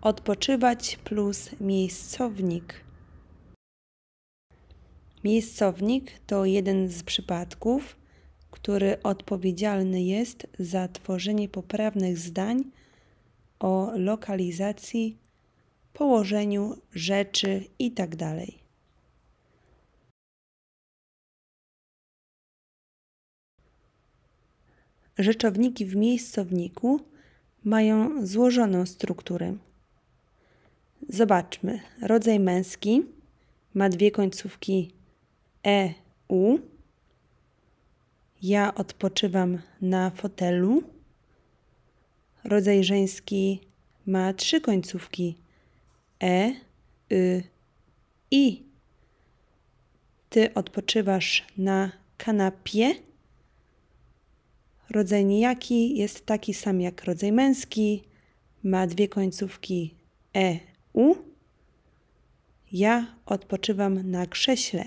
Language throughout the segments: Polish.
odpoczywać plus miejscownik. Miejscownik to jeden z przypadków, który odpowiedzialny jest za tworzenie poprawnych zdań o lokalizacji, położeniu rzeczy itd. Tak Rzeczowniki w miejscowniku mają złożoną strukturę. Zobaczmy. Rodzaj męski ma dwie końcówki e u. Ja odpoczywam na fotelu. Rodzaj żeński ma trzy końcówki E, Y, I. Ty odpoczywasz na kanapie. Rodzaj nijaki jest taki sam jak rodzaj męski. Ma dwie końcówki E, u. Ja odpoczywam na krześle.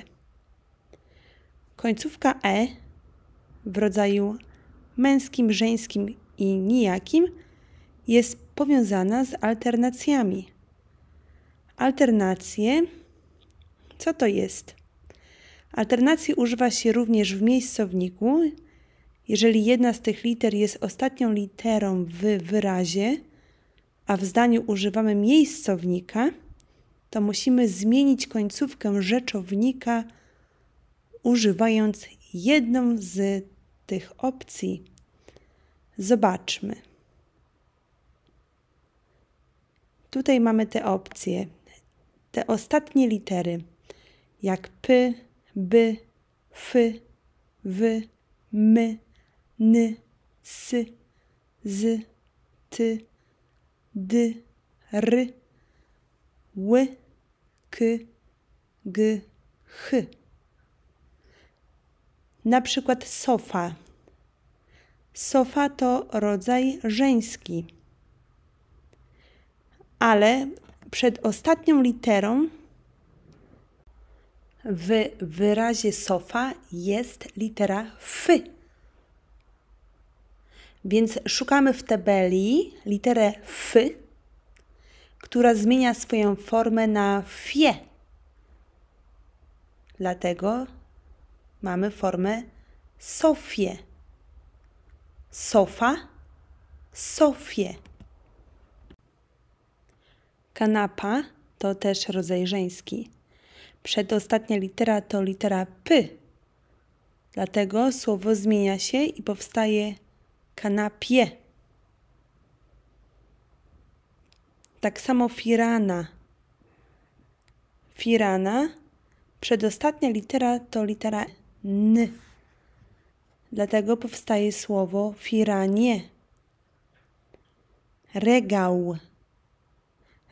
Końcówka e w rodzaju męskim, żeńskim i nijakim jest powiązana z alternacjami. Alternacje, co to jest? Alternacji używa się również w miejscowniku, jeżeli jedna z tych liter jest ostatnią literą w wyrazie, a w zdaniu używamy miejscownika, to musimy zmienić końcówkę rzeczownika używając jedną z tych opcji. Zobaczmy. Tutaj mamy te opcje, te ostatnie litery, jak p, by, f, w, m, n, s, z, ty, d, r, W, k, g, h. Na przykład sofa. Sofa to rodzaj żeński. Ale przed ostatnią literą w wyrazie sofa jest litera F. Więc szukamy w tabeli literę F, która zmienia swoją formę na fie. Dlatego mamy formę Sofie. Sofa, Sofie. Kanapa to też rodzaj żeński. Przedostatnia litera to litera P. Dlatego słowo zmienia się i powstaje kanapie. Tak samo firana. Firana. Przedostatnia litera to litera N. Dlatego powstaje słowo firanie. Regał.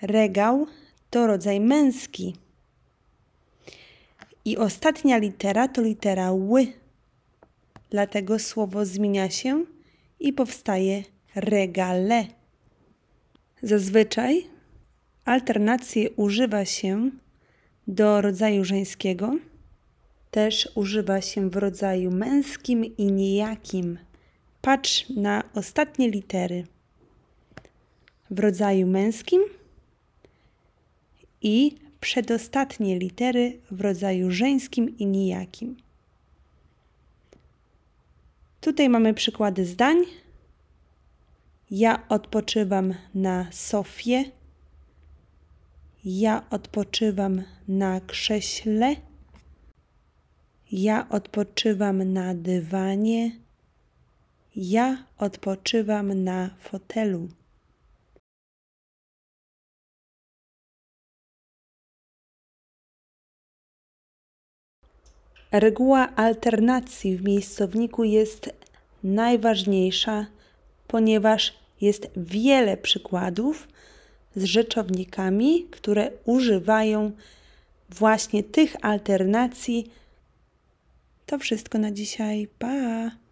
Regał to rodzaj męski. I ostatnia litera to litera ły. Dlatego słowo zmienia się i powstaje regale. Zazwyczaj alternację używa się do rodzaju żeńskiego, też używa się w rodzaju męskim i niejakim. Patrz na ostatnie litery. W rodzaju męskim i przedostatnie litery w rodzaju żeńskim i nijakim. Tutaj mamy przykłady zdań. Ja odpoczywam na sofie. Ja odpoczywam na krześle. Ja odpoczywam na dywanie. Ja odpoczywam na fotelu. Reguła alternacji w miejscowniku jest najważniejsza, ponieważ jest wiele przykładów z rzeczownikami, które używają właśnie tych alternacji. To wszystko na dzisiaj. Pa!